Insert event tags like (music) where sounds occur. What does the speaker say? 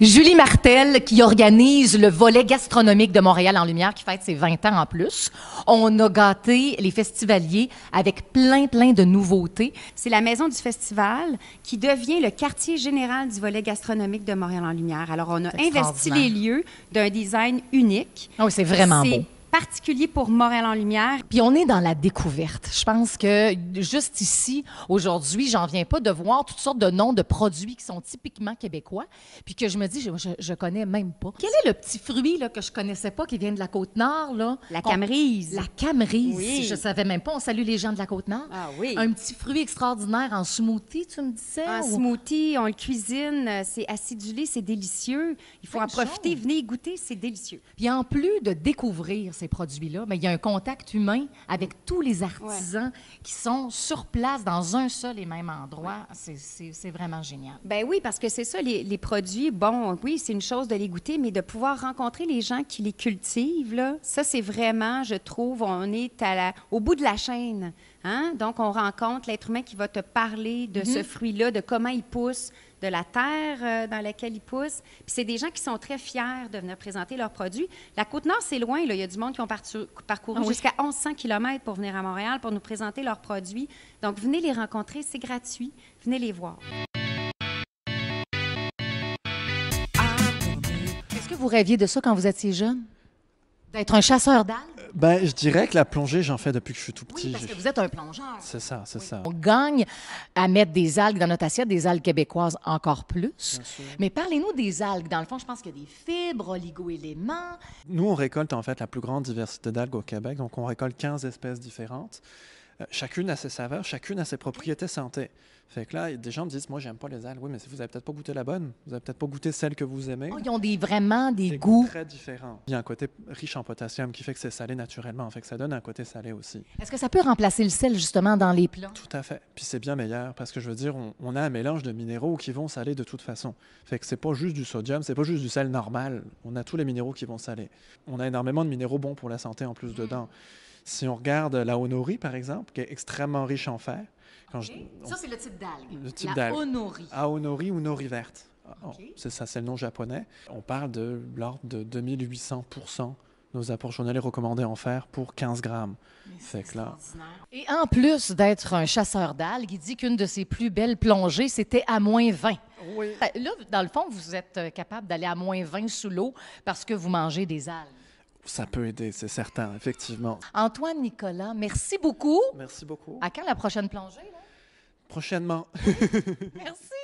Julie Martel, qui organise le volet gastronomique de Montréal en lumière, qui fête ses 20 ans en plus. On a gâté les festivaliers avec plein, plein de nouveautés. C'est la maison du festival qui devient le quartier général du volet gastronomique de Montréal en lumière. Alors, on a investi les lieux d'un design unique. Oh, c'est vraiment beau particulier pour Morel en Lumière. Puis on est dans la découverte. Je pense que juste ici, aujourd'hui, j'en viens pas de voir toutes sortes de noms de produits qui sont typiquement québécois, puis que je me dis, je, connais même pas. Quel est le petit fruit là, que je connaissais pas qui vient de la Côte-Nord? Là? La camerise. La camerise. Oui. Je savais même pas. On salue les gens de la Côte-Nord. Ah oui. Un petit fruit extraordinaire en smoothie, tu me disais? En smoothie, on le cuisine, euh, c'est acidulé, c'est délicieux. Il faut en profiter. Venez goûter, c'est délicieux. Puis en plus de découvrir, ces produits-là, mais il y a un contact humain avec tous les artisans qui sont sur place dans un seul et même endroit. C'est vraiment génial. Ben oui, parce que c'est ça, les, produits, bon, oui, c'est une chose de les goûter, mais de pouvoir rencontrer les gens qui les cultivent, là, ça, c'est vraiment, je trouve, on est au bout de la chaîne Hein? Donc, on rencontre l'être humain qui va te parler de ce mhm. fruit-là, de comment il pousse, de la terre euh, dans laquelle il pousse. Puis c'est des gens qui sont très fiers de venir présenter leurs produits. La Côte-Nord, c'est loin. Là. Il y a du monde qui ont parcouru ah jusqu'à 1100 km pour venir à Montréal pour nous présenter leurs produits. Donc, venez les rencontrer. C'est gratuit. Venez les voir. Ah, Est-ce que vous rêviez de ça quand vous étiez jeune? D'être un chasseur d'algues? Ben, je dirais que la plongée, j'en fais depuis que je suis tout petit. Oui, parce que vous êtes un plongeur. C'est ça, c'est ça. On gagne à mettre des algues dans notre assiette, des algues québécoises encore plus. Mais parlez-nous des algues. Dans le fond, je pense qu'il y a des fibres, oligo-éléments. Nous, on récolte en fait la plus grande diversité d'algues au Québec. Donc, on récolte 15 espèces différentes. Euh, chacune a ses saveurs, chacune a ses propriétés santé. Fait que là, des gens me disent, moi, j'aime pas les algues. Oui, mais vous avez peut-être pas goûté la bonne. Vous avez peut-être pas goûté celle que vous aimez. Oh, ils ont vraiment des, goûts. très différents. Il y a un côté riche en potassium qui fait que c'est salé naturellement. Fait que ça donne un côté salé aussi. Est-ce que ça peut remplacer le sel, justement, dans les plats? Tout à fait. Puis c'est bien meilleur parce que je veux dire, on, a un mélange de minéraux qui vont saler de toute façon. Fait que c'est pas juste du sodium, c'est pas juste du sel normal. On a tous les minéraux qui vont saler. On a énormément de minéraux bons pour la santé en plus mm. dedans. Si on regarde la honori par exemple, qui est extrêmement riche en fer. ça, c'est le type d'algue. Le type la honori Aonori ou nori verte. Ah, oh, c'est ça, c'est le nom japonais. On parle de l'ordre de 2800 nos apports journaliers recommandés en fer pour 15 grammes. C'est extraordinaire. Et en plus d'être un chasseur d'algues, il dit qu'une de ses plus belles plongées, c'était à moins 20. Oui. Euh, là, dans le fond, vous êtes euh, capable d'aller à moins 20 sous l'eau parce que vous mangez des algues. Ça peut aider, c'est certain, effectivement. Antoine Nicolas, merci beaucoup. Merci beaucoup. À quand la prochaine plongée? Prochainement. (laughs) merci.